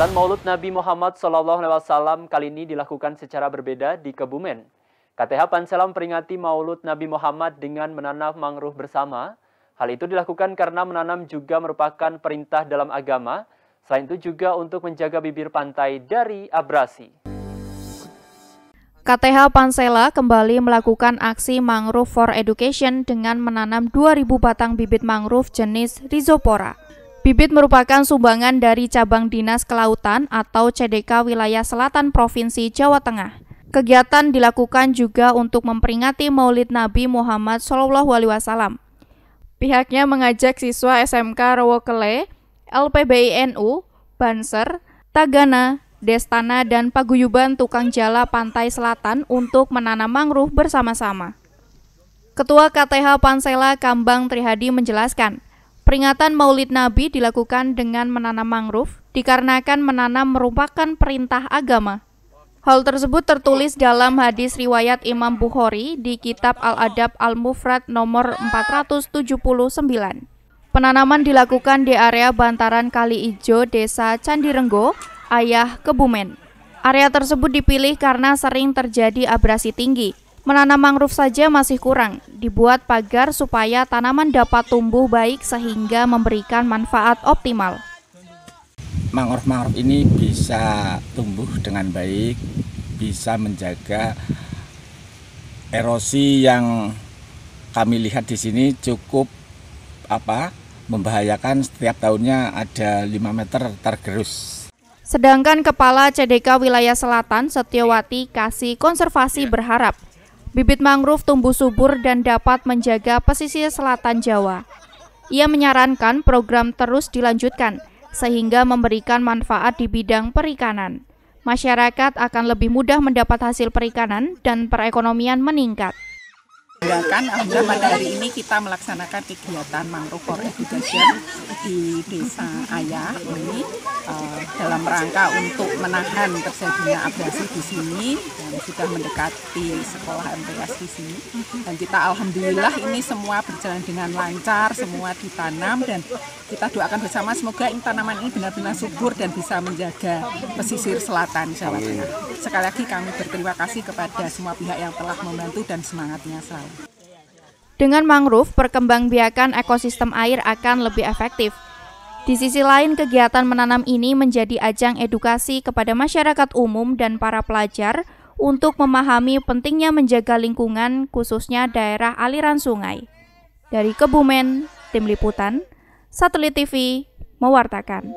Peringatan Maulud Nabi Muhammad SAW kali ini dilakukan secara berbeda di Kebumen. KTH Pansela memperingati Maulud Nabi Muhammad dengan menanam mangrove bersama. Hal itu dilakukan karena menanam juga merupakan perintah dalam agama, selain itu juga untuk menjaga bibir pantai dari abrasi. KTH Pansela kembali melakukan aksi Mangrove for Education dengan menanam 2.000 batang bibit mangrove jenis Rhizopora. Bibit merupakan sumbangan dari cabang Dinas Kelautan atau CDK Wilayah Selatan Provinsi Jawa Tengah. Kegiatan dilakukan juga untuk memperingati Maulid Nabi Muhammad SAW. Pihaknya mengajak siswa SMK Rowokele, LPBINU, Banser, Tagana, Destana, dan Paguyuban Tukang Jala Pantai Selatan untuk menanam mangrove bersama-sama. Ketua KTH Pansela Kambang Trihadi menjelaskan, Peringatan Maulid Nabi dilakukan dengan menanam mangrove dikarenakan menanam merupakan perintah agama. Hal tersebut tertulis dalam hadis riwayat Imam Bukhari di kitab Al-Adab Al-Mufrad nomor 479. Penanaman dilakukan di area bantaran Kali Ijo, Desa Candirenggo, Ayah Kebumen. Area tersebut dipilih karena sering terjadi abrasi tinggi, Menanam mangrove saja masih kurang, dibuat pagar supaya tanaman dapat tumbuh baik sehingga memberikan manfaat optimal. Mangrove-mangrove ini bisa tumbuh dengan baik, bisa menjaga erosi yang kami lihat di sini cukup apa membahayakan setiap tahunnya ada 5 meter tergerus. Sedangkan Kepala CDK Wilayah Selatan Setiawati Kasih Konservasi iya. berharap Bibit mangrove tumbuh subur dan dapat menjaga pesisir selatan Jawa. Ia menyarankan program terus dilanjutkan sehingga memberikan manfaat di bidang perikanan. Masyarakat akan lebih mudah mendapat hasil perikanan dan perekonomian meningkat. Gerakan alhamdulillah pada hari ini kita melaksanakan kegiatan mangrove for education di desa Ayah ini eh, dalam rangka untuk menahan terjadinya abrasi di sini dan sudah mendekati sekolah MPS di sini dan kita alhamdulillah ini semua berjalan dengan lancar semua ditanam dan kita doakan bersama semoga ini tanaman ini benar-benar subur dan bisa menjaga pesisir selatan Jawa Tengah. Sekali lagi kami berterima kasih kepada semua pihak yang telah membantu dan semangatnya selalu. Dengan mangrove, perkembangbiakan ekosistem air akan lebih efektif. Di sisi lain, kegiatan menanam ini menjadi ajang edukasi kepada masyarakat umum dan para pelajar untuk memahami pentingnya menjaga lingkungan, khususnya daerah aliran sungai. Dari Kebumen, Tim Liputan, Satelit TV, mewartakan.